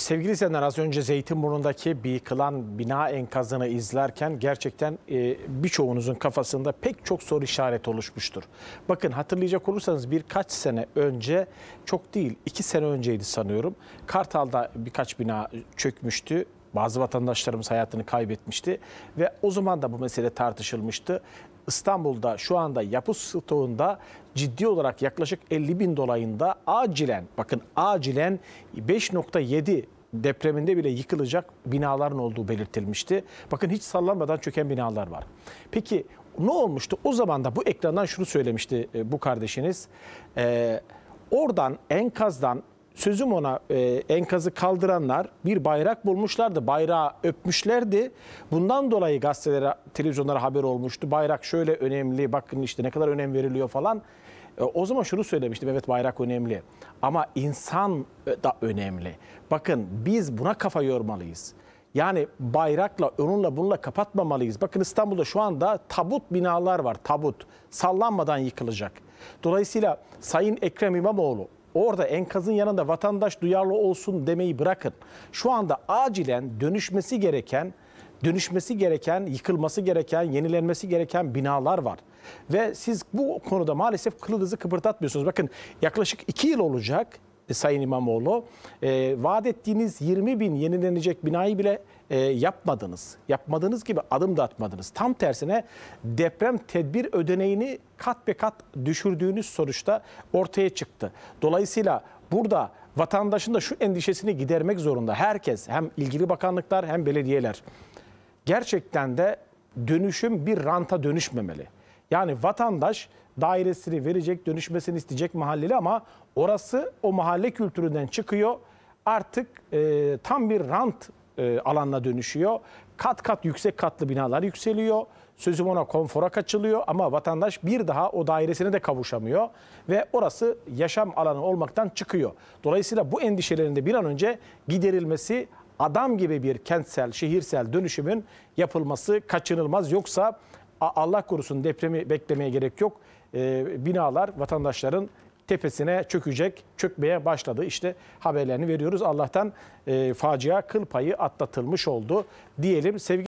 Sevgili izleyenler az önce Zeytinburnu'ndaki bir yıkılan bina enkazını izlerken gerçekten e, birçoğunuzun kafasında pek çok soru işareti oluşmuştur. Bakın hatırlayacak olursanız birkaç sene önce çok değil iki sene önceydi sanıyorum. Kartal'da birkaç bina çökmüştü. Bazı vatandaşlarımız hayatını kaybetmişti ve o zaman da bu mesele tartışılmıştı. İstanbul'da şu anda yapı stoğunda ciddi olarak yaklaşık 50 bin dolayında acilen bakın acilen 5.7 depreminde bile yıkılacak binaların olduğu belirtilmişti. Bakın hiç sallanmadan çöken binalar var. Peki ne olmuştu? O zaman da bu ekrandan şunu söylemişti e, bu kardeşiniz. Ee, oradan enkazdan Sözüm ona e, enkazı kaldıranlar bir bayrak bulmuşlardı. Bayrağı öpmüşlerdi. Bundan dolayı gazetelere, televizyonlara haber olmuştu. Bayrak şöyle önemli, bakın işte ne kadar önem veriliyor falan. E, o zaman şunu söylemiştim, evet bayrak önemli. Ama insan da önemli. Bakın biz buna kafa yormalıyız. Yani bayrakla, onunla bununla kapatmamalıyız. Bakın İstanbul'da şu anda tabut binalar var, tabut. Sallanmadan yıkılacak. Dolayısıyla Sayın Ekrem İmamoğlu Orada enkazın yanında vatandaş duyarlı olsun demeyi bırakın. Şu anda acilen dönüşmesi gereken dönüşmesi gereken, yıkılması gereken, yenilenmesi gereken binalar var. Ve siz bu konuda maalesef kılınızı kıpırdatmıyorsunuz. Bakın yaklaşık iki yıl olacak e, Sayın İmamoğlu. E, vaat ettiğiniz 20 bin yenilenecek binayı bile e, yapmadınız. Yapmadığınız gibi adım da atmadınız. Tam tersine deprem tedbir ödeneğini kat be kat düşürdüğünüz sonuçta ortaya çıktı. Dolayısıyla burada vatandaşın da şu endişesini gidermek zorunda. Herkes hem ilgili bakanlıklar hem belediyeler gerçekten de dönüşüm bir ranta dönüşmemeli. Yani vatandaş dairesini verecek, dönüşmesini isteyecek mahalleli ama orası o mahalle kültüründen çıkıyor. Artık e, tam bir rant e, alanına dönüşüyor. Kat kat yüksek katlı binalar yükseliyor. Sözüm ona konfora kaçılıyor ama vatandaş bir daha o dairesine de kavuşamıyor ve orası yaşam alanı olmaktan çıkıyor. Dolayısıyla bu endişelerin de bir an önce giderilmesi, adam gibi bir kentsel, şehirsel dönüşümün yapılması kaçınılmaz. Yoksa Allah korusun depremi beklemeye gerek yok. E, binalar vatandaşların tepesine çökecek, çökmeye başladı. İşte haberlerini veriyoruz. Allah'tan e, facia kıl payı atlatılmış oldu diyelim. Sevgili